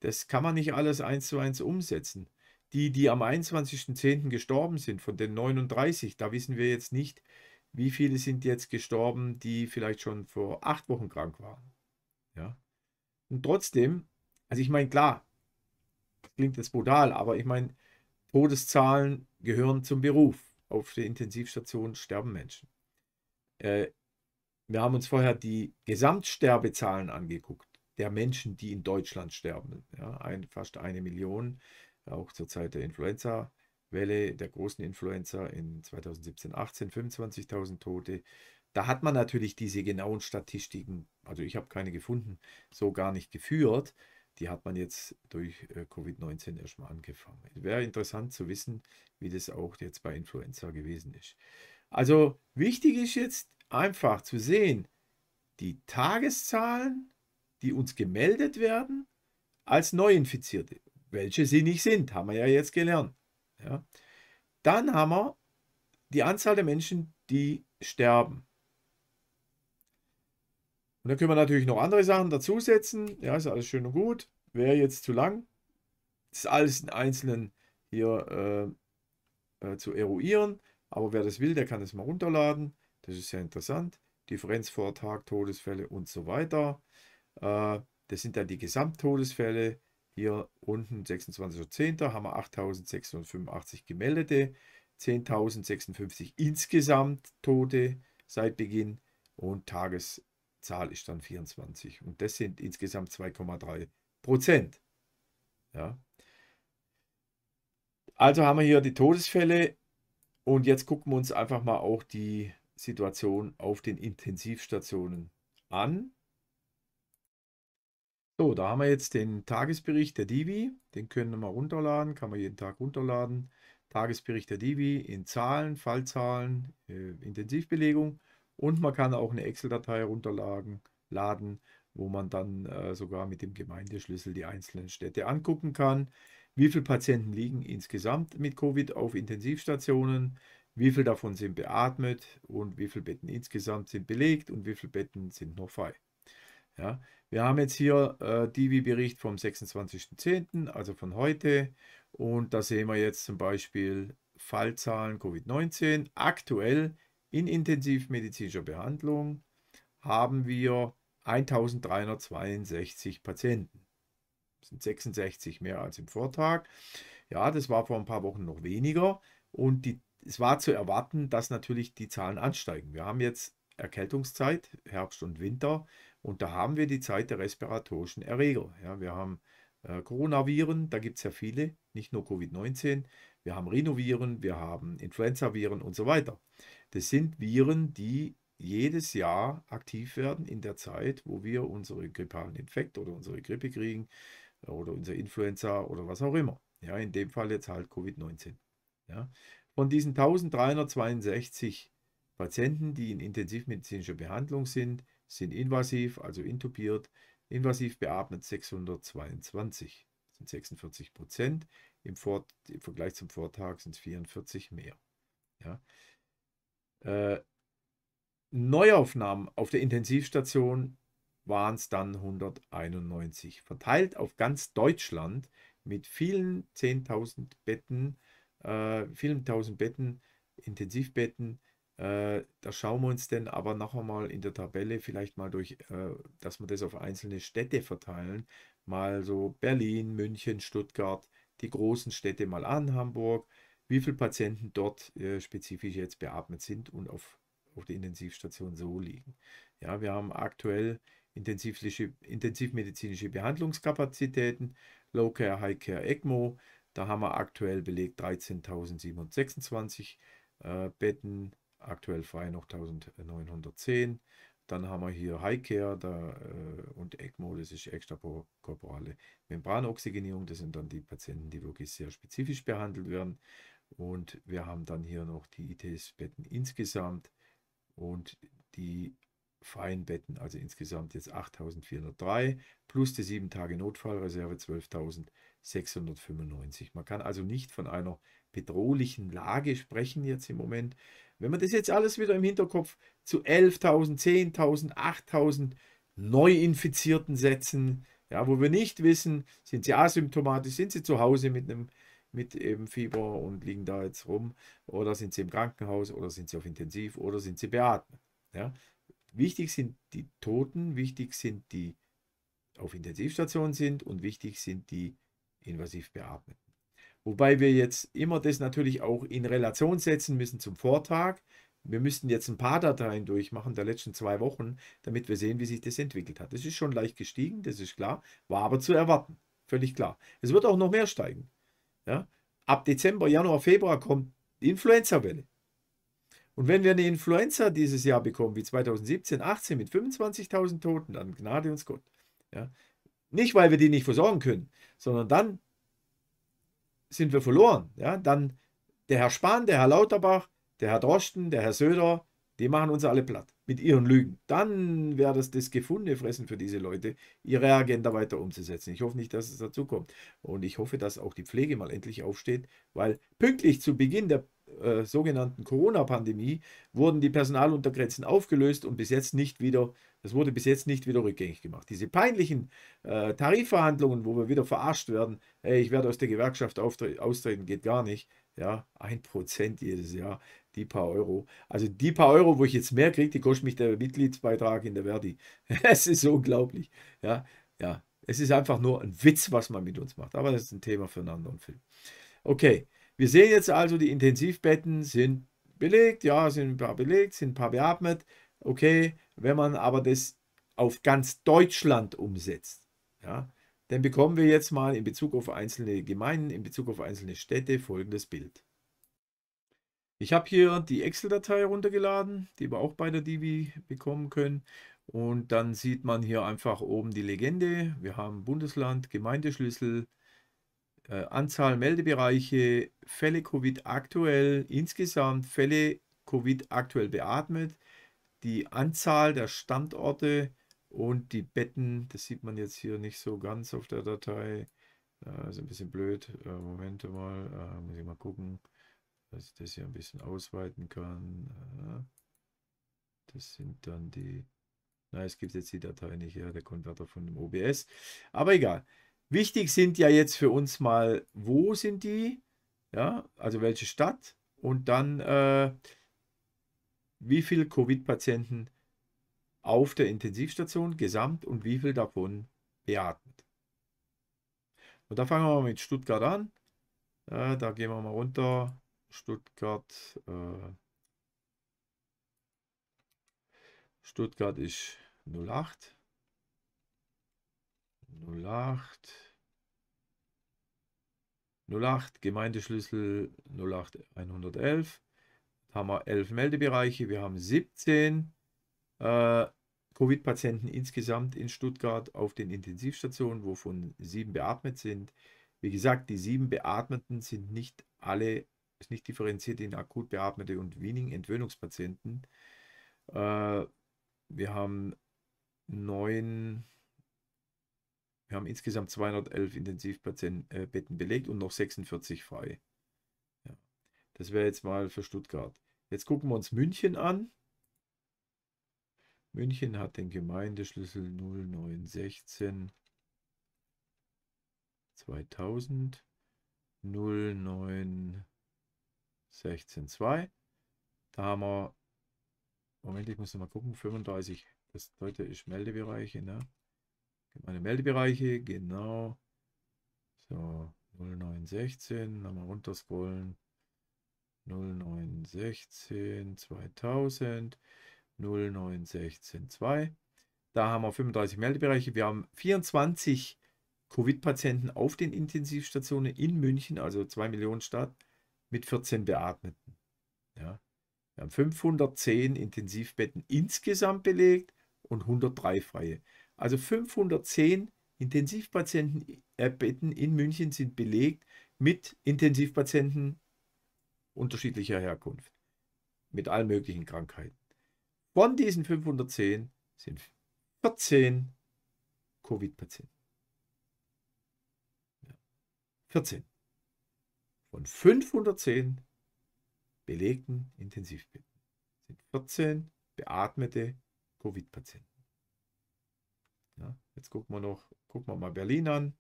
Das kann man nicht alles eins zu eins umsetzen. Die, die am 21.10. gestorben sind, von den 39, da wissen wir jetzt nicht, wie viele sind jetzt gestorben, die vielleicht schon vor acht Wochen krank waren. Ja. Und trotzdem, also ich meine, klar, klingt jetzt brutal, aber ich meine, Todeszahlen gehören zum Beruf. Auf der Intensivstation sterben Menschen. Äh, wir haben uns vorher die Gesamtsterbezahlen angeguckt, der Menschen, die in Deutschland sterben. Ja, ein, fast eine Million, auch zur Zeit der Influenza Welle der großen Influenza in 2017, 18, 25.000 Tote. Da hat man natürlich diese genauen Statistiken, also ich habe keine gefunden, so gar nicht geführt. Die hat man jetzt durch äh, Covid-19 erstmal angefangen. Wäre interessant zu wissen, wie das auch jetzt bei Influenza gewesen ist. Also wichtig ist jetzt einfach zu sehen, die Tageszahlen, die uns gemeldet werden, als Neuinfizierte, welche sie nicht sind, haben wir ja jetzt gelernt. Ja. Dann haben wir die Anzahl der Menschen, die sterben. Und dann können wir natürlich noch andere Sachen dazusetzen. Ja, ist alles schön und gut. Wäre jetzt zu lang. Das ist alles in einzelnen hier äh, äh, zu eruieren. Aber wer das will, der kann es mal runterladen. Das ist sehr interessant. Differenz vor Tag, Todesfälle und so weiter. Äh, das sind dann die Gesamttodesfälle, hier unten 26.10. haben wir 8.685 gemeldete, 10.056 insgesamt Tote seit Beginn und Tageszahl ist dann 24. Und das sind insgesamt 2,3 Prozent. Ja. Also haben wir hier die Todesfälle und jetzt gucken wir uns einfach mal auch die Situation auf den Intensivstationen an. So, da haben wir jetzt den Tagesbericht der Divi. Den können wir runterladen, kann man jeden Tag runterladen. Tagesbericht der Divi in Zahlen, Fallzahlen, äh, Intensivbelegung. Und man kann auch eine Excel-Datei runterladen, laden, wo man dann äh, sogar mit dem Gemeindeschlüssel die einzelnen Städte angucken kann. Wie viele Patienten liegen insgesamt mit Covid auf Intensivstationen? Wie viele davon sind beatmet und wie viele Betten insgesamt sind belegt und wie viele Betten sind noch frei? Ja, wir haben jetzt hier äh, Divi-Bericht vom 26.10., also von heute. Und da sehen wir jetzt zum Beispiel Fallzahlen Covid-19. Aktuell in intensivmedizinischer Behandlung haben wir 1362 Patienten. Das sind 66 mehr als im Vortag. Ja, das war vor ein paar Wochen noch weniger. Und die, es war zu erwarten, dass natürlich die Zahlen ansteigen. Wir haben jetzt Erkältungszeit, Herbst und Winter. Und da haben wir die Zeit der respiratorischen Erreger. Ja, wir haben äh, Coronaviren, da gibt es ja viele, nicht nur Covid-19. Wir haben Rhinoviren, wir haben Influenzaviren und so weiter. Das sind Viren, die jedes Jahr aktiv werden in der Zeit, wo wir unsere grippalen Infekt oder unsere Grippe kriegen äh, oder unser Influenza oder was auch immer. Ja, in dem Fall jetzt halt Covid-19. Ja. Von diesen 1362 Patienten, die in intensivmedizinischer Behandlung sind, sind invasiv, also intubiert, invasiv beatmet 622, sind 46 Prozent. Im, Vor Im Vergleich zum Vortag sind es 44 mehr. Ja. Äh, Neuaufnahmen auf der Intensivstation waren es dann 191, verteilt auf ganz Deutschland mit vielen 10.000 Betten, äh, vielen 1.000 Betten, Intensivbetten, äh, da schauen wir uns dann aber noch einmal in der Tabelle vielleicht mal durch, äh, dass wir das auf einzelne Städte verteilen. Mal so Berlin, München, Stuttgart, die großen Städte mal an, Hamburg, wie viele Patienten dort äh, spezifisch jetzt beatmet sind und auf, auf der Intensivstation so liegen. Ja, wir haben aktuell intensivmedizinische Behandlungskapazitäten, Low Care, High Care, ECMO. Da haben wir aktuell belegt 13.726 äh, Betten, aktuell frei noch 1910. Dann haben wir hier Highcare da, äh, und ECMO, das ist extrakorporale Membranoxygenierung. Das sind dann die Patienten, die wirklich sehr spezifisch behandelt werden. Und wir haben dann hier noch die ITS-Betten insgesamt und die freien Betten, also insgesamt jetzt 8.403 plus die 7 Tage Notfallreserve 12.695. Man kann also nicht von einer bedrohlichen Lage sprechen jetzt im Moment, wenn man das jetzt alles wieder im Hinterkopf zu 11.000, 10.000, 8.000 Neuinfizierten setzen, ja, wo wir nicht wissen, sind sie asymptomatisch, sind sie zu Hause mit einem mit eben Fieber und liegen da jetzt rum oder sind sie im Krankenhaus oder sind sie auf Intensiv oder sind sie beatmet. Ja? Wichtig sind die Toten, wichtig sind die auf Intensivstationen sind und wichtig sind die invasiv beatmet. Wobei wir jetzt immer das natürlich auch in Relation setzen müssen zum Vortag. Wir müssten jetzt ein paar Dateien durchmachen der letzten zwei Wochen, damit wir sehen, wie sich das entwickelt hat. Das ist schon leicht gestiegen, das ist klar, war aber zu erwarten. Völlig klar. Es wird auch noch mehr steigen. Ja? Ab Dezember, Januar, Februar kommt die Influenza-Welle. Und wenn wir eine Influenza dieses Jahr bekommen, wie 2017, 18 mit 25.000 Toten, dann Gnade uns Gott. Ja? Nicht, weil wir die nicht versorgen können, sondern dann, sind wir verloren. Ja? Dann der Herr Spahn, der Herr Lauterbach, der Herr Drosten, der Herr Söder, die machen uns alle platt mit ihren Lügen. Dann wäre das das gefundene Fressen für diese Leute, ihre Agenda weiter umzusetzen. Ich hoffe nicht, dass es dazu kommt. Und ich hoffe, dass auch die Pflege mal endlich aufsteht, weil pünktlich zu Beginn der äh, sogenannten Corona-Pandemie wurden die Personaluntergrenzen aufgelöst und bis jetzt nicht wieder, das wurde bis jetzt nicht wieder rückgängig gemacht. Diese peinlichen äh, Tarifverhandlungen, wo wir wieder verarscht werden, hey, ich werde aus der Gewerkschaft austreten, geht gar nicht. Ja, ein Prozent jedes Jahr, die paar Euro. Also die paar Euro, wo ich jetzt mehr kriege, die kostet mich der Mitgliedsbeitrag in der Verdi. es ist unglaublich. Ja, ja, es ist einfach nur ein Witz, was man mit uns macht. Aber das ist ein Thema für einen anderen Film. Okay, wir sehen jetzt also, die Intensivbetten sind belegt, ja, sind ein paar belegt, sind ein paar beatmet. Okay, wenn man aber das auf ganz Deutschland umsetzt, ja, dann bekommen wir jetzt mal in Bezug auf einzelne Gemeinden, in Bezug auf einzelne Städte folgendes Bild. Ich habe hier die Excel-Datei runtergeladen, die wir auch bei der Divi bekommen können. Und dann sieht man hier einfach oben die Legende. Wir haben Bundesland, Gemeindeschlüssel, äh, Anzahl Meldebereiche, Fälle Covid aktuell, insgesamt Fälle Covid aktuell beatmet, die Anzahl der Standorte und die Betten. Das sieht man jetzt hier nicht so ganz auf der Datei. das ist ein bisschen blöd. Äh, Moment mal, äh, muss ich mal gucken, dass ich das hier ein bisschen ausweiten kann. das sind dann die. nein, es gibt jetzt die Datei nicht ja, der Konverter von dem OBS. Aber egal. Wichtig sind ja jetzt für uns mal, wo sind die? Ja, also welche Stadt? Und dann, äh, wie viele Covid-Patienten auf der Intensivstation gesamt und wie viel davon beatmet. Und da fangen wir mal mit Stuttgart an. Äh, da gehen wir mal runter. Stuttgart. Äh, Stuttgart ist 08. 08 08 Gemeindeschlüssel 08 111. Da haben wir 11 Meldebereiche. Wir haben 17 äh, Covid-Patienten insgesamt in Stuttgart auf den Intensivstationen, wovon sieben beatmet sind. Wie gesagt, die sieben Beatmeten sind nicht alle, ist nicht differenziert in akut beatmete und wenigen Entwöhnungspatienten. Äh, wir haben neun wir haben insgesamt 211 Intensivbetten belegt und noch 46 frei. Ja. Das wäre jetzt mal für Stuttgart. Jetzt gucken wir uns München an. München hat den Gemeindeschlüssel 0916 2000 0916 2. Da haben wir, Moment, ich muss noch mal gucken, 35. Das heute ist Meldebereiche, ne? Meine Meldebereiche, genau. So, 0916, nochmal runterscrollen. 0916 2000, 0916 2. Da haben wir 35 Meldebereiche. Wir haben 24 Covid-Patienten auf den Intensivstationen in München, also 2 Millionen Stadt, mit 14 Beatmeten. Ja. Wir haben 510 Intensivbetten insgesamt belegt und 103 freie. Also 510 Intensivpatientenbetten äh, in München sind belegt mit Intensivpatienten unterschiedlicher Herkunft, mit allen möglichen Krankheiten. Von diesen 510 sind 14 Covid-Patienten. Ja. 14 von 510 belegten Intensivbetten sind 14 beatmete Covid-Patienten. Ja, jetzt gucken wir noch, gucken wir mal Berlin an.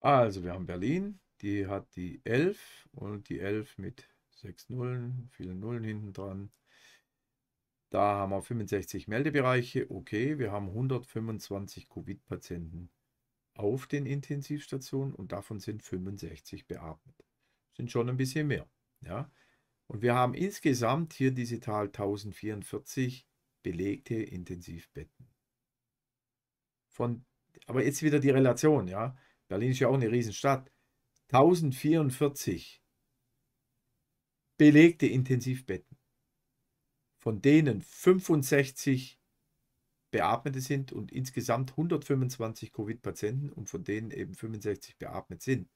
Also wir haben Berlin, die hat die 11 und die 11 mit 6 Nullen, vielen Nullen hinten dran. Da haben wir 65 Meldebereiche. Okay, wir haben 125 Covid-Patienten auf den Intensivstationen und davon sind 65 beatmet. Sind schon ein bisschen mehr. Ja? Und wir haben insgesamt hier diese Zahl 1044 belegte Intensivbetten von, aber jetzt wieder die Relation, ja. Berlin ist ja auch eine Riesenstadt. 1044 belegte Intensivbetten, von denen 65 Beatmete sind und insgesamt 125 Covid-Patienten und von denen eben 65 beatmet sind.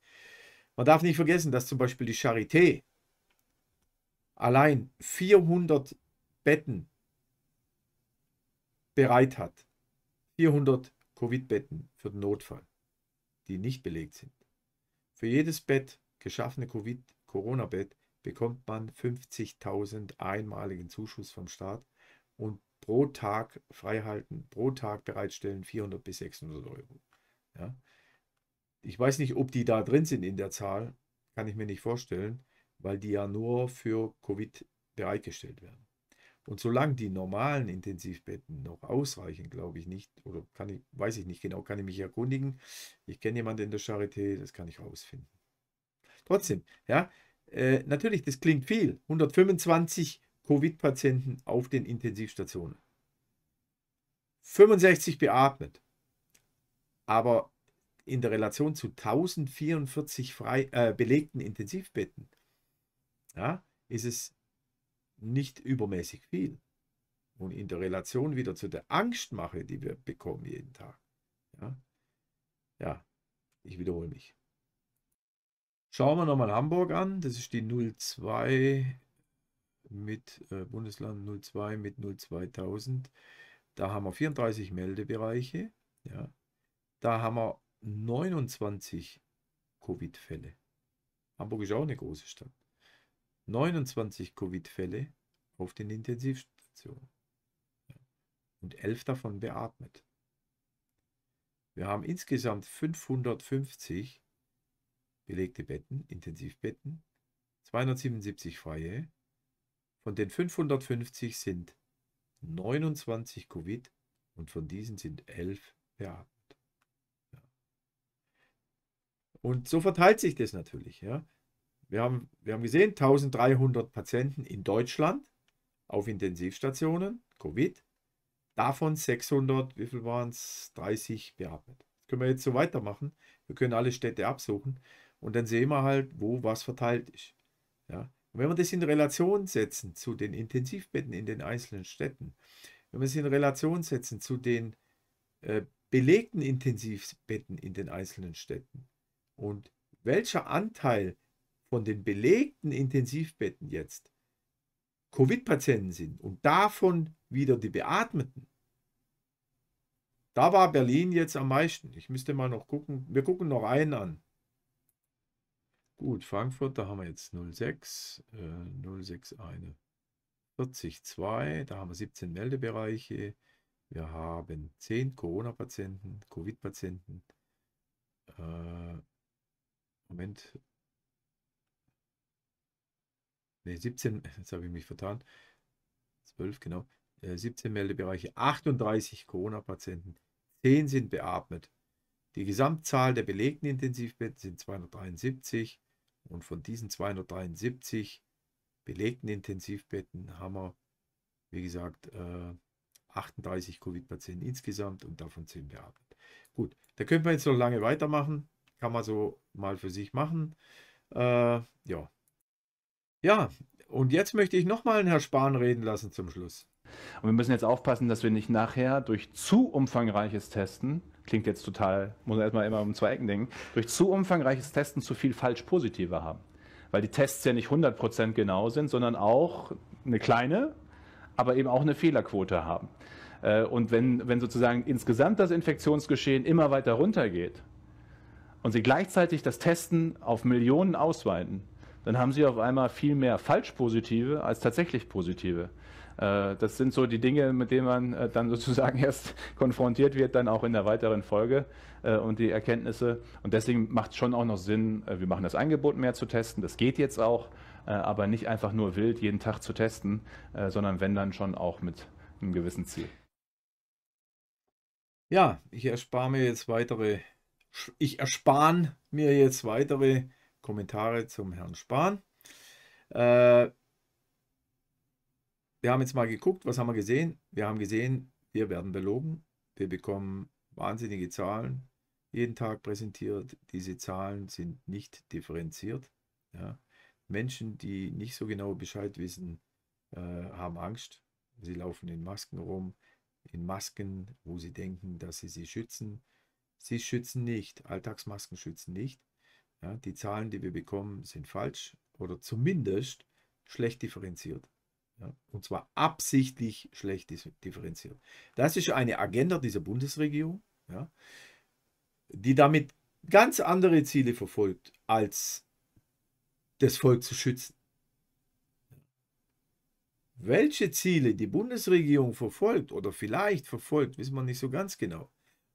Man darf nicht vergessen, dass zum Beispiel die Charité allein 400 Betten bereit hat. 400 Betten. Covid-Betten für den Notfall, die nicht belegt sind. Für jedes Bett, geschaffene Covid-Corona-Bett, bekommt man 50.000 einmaligen Zuschuss vom Staat und pro Tag freihalten, pro Tag bereitstellen 400 bis 600 Euro. Ja. Ich weiß nicht, ob die da drin sind in der Zahl, kann ich mir nicht vorstellen, weil die ja nur für Covid bereitgestellt werden. Und solange die normalen Intensivbetten noch ausreichen, glaube ich nicht, oder kann ich, weiß ich nicht genau, kann ich mich erkundigen. Ich kenne jemanden in der Charité, das kann ich rausfinden. Trotzdem, ja, äh, natürlich, das klingt viel. 125 Covid-Patienten auf den Intensivstationen. 65 beatmet. Aber in der Relation zu 1044 frei, äh, belegten Intensivbetten ja, ist es nicht übermäßig viel. Und in der Relation wieder zu der Angstmache, die wir bekommen jeden Tag. Ja, ja ich wiederhole mich. Schauen wir nochmal Hamburg an. Das ist die 02 mit äh, Bundesland 02 mit 02000. Da haben wir 34 Meldebereiche. Ja. Da haben wir 29 Covid-Fälle. Hamburg ist auch eine große Stadt. 29 Covid-Fälle auf den Intensivstationen und 11 davon beatmet. Wir haben insgesamt 550 belegte Betten, Intensivbetten, 277 freie. Von den 550 sind 29 Covid und von diesen sind 11 beatmet. Ja. Und so verteilt sich das natürlich. Ja. Wir haben, wir haben gesehen, 1300 Patienten in Deutschland auf Intensivstationen, Covid. Davon 600, wie viel waren es? 30 beatmet. Das können wir jetzt so weitermachen. Wir können alle Städte absuchen und dann sehen wir halt, wo was verteilt ist. Ja? Und wenn wir das in Relation setzen zu den Intensivbetten in den einzelnen Städten, wenn wir es in Relation setzen zu den äh, belegten Intensivbetten in den einzelnen Städten und welcher Anteil von den belegten Intensivbetten jetzt Covid-Patienten sind und davon wieder die Beatmeten, da war Berlin jetzt am meisten. Ich müsste mal noch gucken. Wir gucken noch einen an. Gut, Frankfurt, da haben wir jetzt 06, äh, 06 eine 40, 2, da haben wir 17 Meldebereiche. Wir haben 10 Corona-Patienten, Covid-Patienten. Äh, Moment, Ne, 17, jetzt habe ich mich vertan. 12, genau. 17 äh, Meldebereiche, 38 Corona-Patienten, 10 sind beatmet. Die Gesamtzahl der belegten Intensivbetten sind 273 und von diesen 273 belegten Intensivbetten haben wir, wie gesagt, 38 äh, Covid-Patienten insgesamt und davon 10 beatmet. Gut, da könnte man jetzt noch lange weitermachen, kann man so mal für sich machen. Äh, ja, ja, und jetzt möchte ich
nochmal einen Herrn Spahn reden lassen zum Schluss. Und wir müssen jetzt aufpassen, dass wir nicht nachher durch zu umfangreiches Testen, klingt jetzt total, muss man erstmal immer um zwei Ecken denken, durch zu umfangreiches Testen zu viel Falsch-Positive haben. Weil die Tests ja nicht 100% genau sind, sondern auch eine kleine, aber eben auch eine Fehlerquote haben. Äh, und wenn, wenn sozusagen insgesamt das Infektionsgeschehen immer weiter runtergeht und sie gleichzeitig das Testen auf Millionen ausweiten, dann haben Sie auf einmal viel mehr Falschpositive als tatsächlich Positive. Äh, das sind so die Dinge, mit denen man äh, dann sozusagen erst konfrontiert wird, dann auch in der weiteren Folge äh, und die Erkenntnisse. Und deswegen macht es schon auch noch Sinn, wir machen das Angebot mehr zu testen. Das geht jetzt auch, aber nicht einfach nur wild jeden Tag zu testen, sondern wenn dann schon auch mit einem gewissen Ziel.
Ja, ich erspare mir jetzt weitere, ich erspare mir jetzt weitere Kommentare zum Herrn Spahn. Äh, wir haben jetzt mal geguckt, was haben wir gesehen? Wir haben gesehen, wir werden belogen. Wir bekommen wahnsinnige Zahlen, jeden Tag präsentiert. Diese Zahlen sind nicht differenziert. Ja. Menschen, die nicht so genau Bescheid wissen, äh, haben Angst. Sie laufen in Masken rum, in Masken, wo sie denken, dass sie sie schützen. Sie schützen nicht, Alltagsmasken schützen nicht. Ja, die Zahlen, die wir bekommen, sind falsch oder zumindest schlecht differenziert. Ja, und zwar absichtlich schlecht differenziert. Das ist eine Agenda dieser Bundesregierung, ja, die damit ganz andere Ziele verfolgt, als das Volk zu schützen. Welche Ziele die Bundesregierung verfolgt oder vielleicht verfolgt, wissen wir nicht so ganz genau.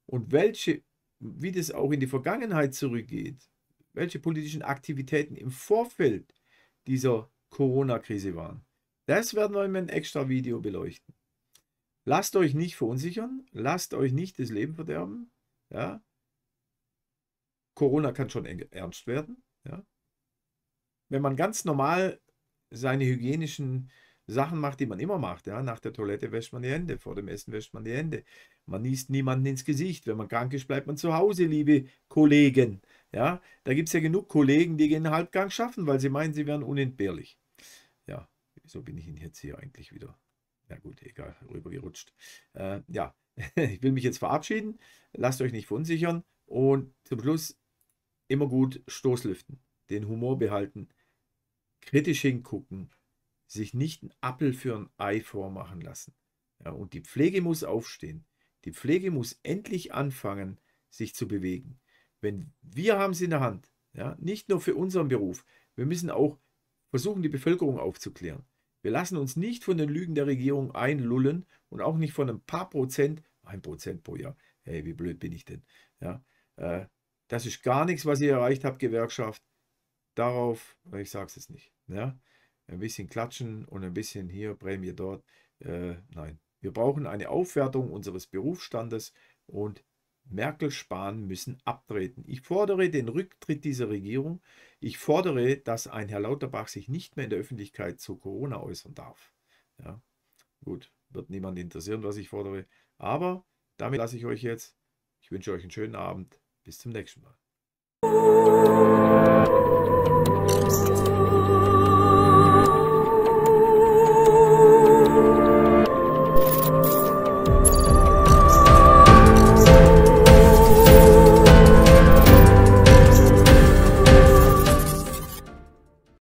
Und welche, wie das auch in die Vergangenheit zurückgeht, welche politischen Aktivitäten im Vorfeld dieser Corona-Krise waren. Das werden wir in einem extra Video beleuchten. Lasst euch nicht verunsichern, lasst euch nicht das Leben verderben. Ja? Corona kann schon ernst werden. Ja? Wenn man ganz normal seine hygienischen Sachen macht, die man immer macht, ja? nach der Toilette wäscht man die Hände, vor dem Essen wäscht man die Hände. Man niest niemanden ins Gesicht. Wenn man krank ist, bleibt man zu Hause, liebe Kollegen. Ja, da gibt es ja genug Kollegen, die den Halbgang schaffen, weil sie meinen, sie wären unentbehrlich. Ja, wieso bin ich Ihnen jetzt hier eigentlich wieder? Na gut, egal, rübergerutscht. Äh, ja, ich will mich jetzt verabschieden. Lasst euch nicht verunsichern. Und zum Schluss immer gut Stoßlüften, den Humor behalten, kritisch hingucken, sich nicht einen Appel für ein Ei vormachen lassen. Ja, und die Pflege muss aufstehen. Die Pflege muss endlich anfangen, sich zu bewegen. Wenn wir haben sie in der Hand, ja, nicht nur für unseren Beruf, wir müssen auch versuchen, die Bevölkerung aufzuklären. Wir lassen uns nicht von den Lügen der Regierung einlullen und auch nicht von ein paar Prozent, ein Prozent pro Jahr, hey, wie blöd bin ich denn? Ja, äh, das ist gar nichts, was ihr erreicht habt, Gewerkschaft. Darauf, äh, ich sage es jetzt nicht. Ja? Ein bisschen klatschen und ein bisschen hier, Prämie dort. Äh, nein, wir brauchen eine Aufwertung unseres Berufsstandes und Merkel, Spahn müssen abtreten. Ich fordere den Rücktritt dieser Regierung. Ich fordere, dass ein Herr Lauterbach sich nicht mehr in der Öffentlichkeit zu Corona äußern darf. Ja, gut, wird niemand interessieren, was ich fordere. Aber damit lasse ich euch jetzt. Ich wünsche euch einen schönen Abend. Bis zum nächsten Mal.